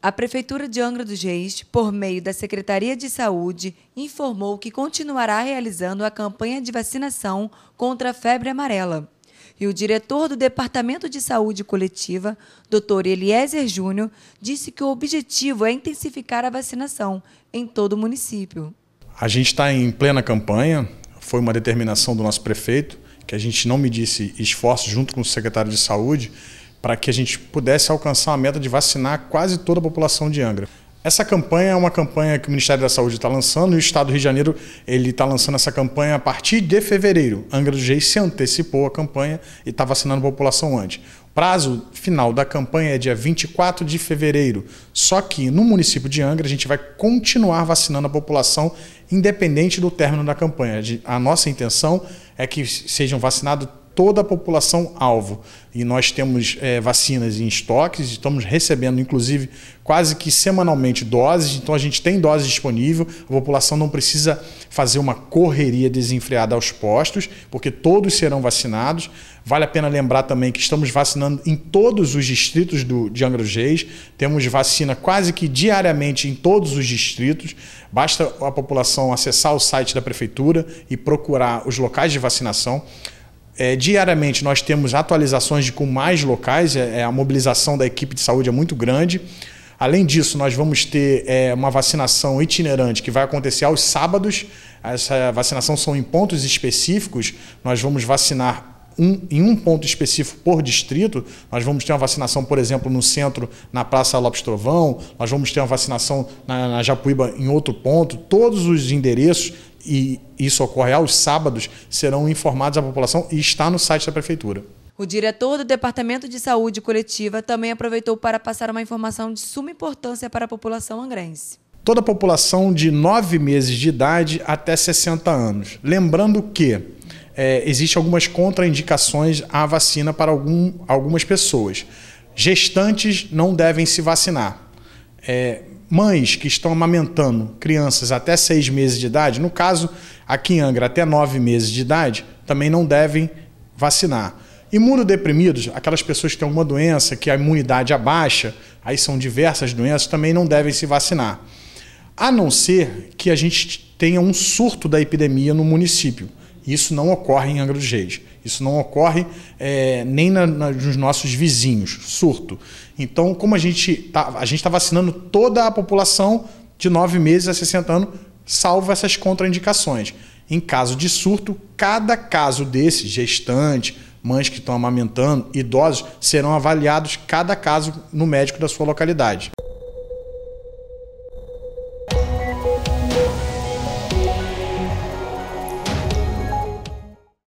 A Prefeitura de Angra dos Reis, por meio da Secretaria de Saúde, informou que continuará realizando a campanha de vacinação contra a febre amarela. E o diretor do Departamento de Saúde Coletiva, Dr. Eliezer Júnior, disse que o objetivo é intensificar a vacinação em todo o município. A gente está em plena campanha, foi uma determinação do nosso prefeito, que a gente não me disse esforço junto com o secretário de Saúde, para que a gente pudesse alcançar a meta de vacinar quase toda a população de Angra. Essa campanha é uma campanha que o Ministério da Saúde está lançando e o Estado do Rio de Janeiro ele está lançando essa campanha a partir de fevereiro. Angra do Reis se antecipou a campanha e está vacinando a população antes. O prazo final da campanha é dia 24 de fevereiro. Só que no município de Angra a gente vai continuar vacinando a população independente do término da campanha. A nossa intenção é que sejam vacinados toda a população alvo. E nós temos é, vacinas em estoques, estamos recebendo, inclusive, quase que semanalmente doses, então a gente tem doses disponível, a população não precisa fazer uma correria desenfreada aos postos, porque todos serão vacinados. Vale a pena lembrar também que estamos vacinando em todos os distritos do, de Angra dos Reis, temos vacina quase que diariamente em todos os distritos, basta a população acessar o site da prefeitura e procurar os locais de vacinação. É, diariamente nós temos atualizações de com mais locais, é, é, a mobilização da equipe de saúde é muito grande. Além disso, nós vamos ter é, uma vacinação itinerante que vai acontecer aos sábados. Essa vacinação são em pontos específicos. Nós vamos vacinar um, em um ponto específico por distrito. Nós vamos ter uma vacinação, por exemplo, no centro, na Praça Lopes Trovão, nós vamos ter uma vacinação na, na Japuíba em outro ponto. Todos os endereços, e isso ocorre aos sábados, serão informados à população e está no site da Prefeitura. O diretor do Departamento de Saúde Coletiva também aproveitou para passar uma informação de suma importância para a população angrense toda a população de 9 meses de idade até 60 anos. Lembrando que é, existem algumas contraindicações à vacina para algum, algumas pessoas. Gestantes não devem se vacinar. É, mães que estão amamentando crianças até seis meses de idade, no caso aqui em Angra até nove meses de idade, também não devem vacinar. Imunodeprimidos, aquelas pessoas que têm alguma doença que a imunidade abaixa, é aí são diversas doenças, também não devem se vacinar. A não ser que a gente tenha um surto da epidemia no município. Isso não ocorre em Angra dos Reis. Isso não ocorre é, nem na, na, nos nossos vizinhos. Surto. Então, como a gente tá, a gente está vacinando toda a população de 9 meses a 60 anos, salvo essas contraindicações. Em caso de surto, cada caso desse, gestante, mães que estão amamentando, idosos, serão avaliados cada caso no médico da sua localidade.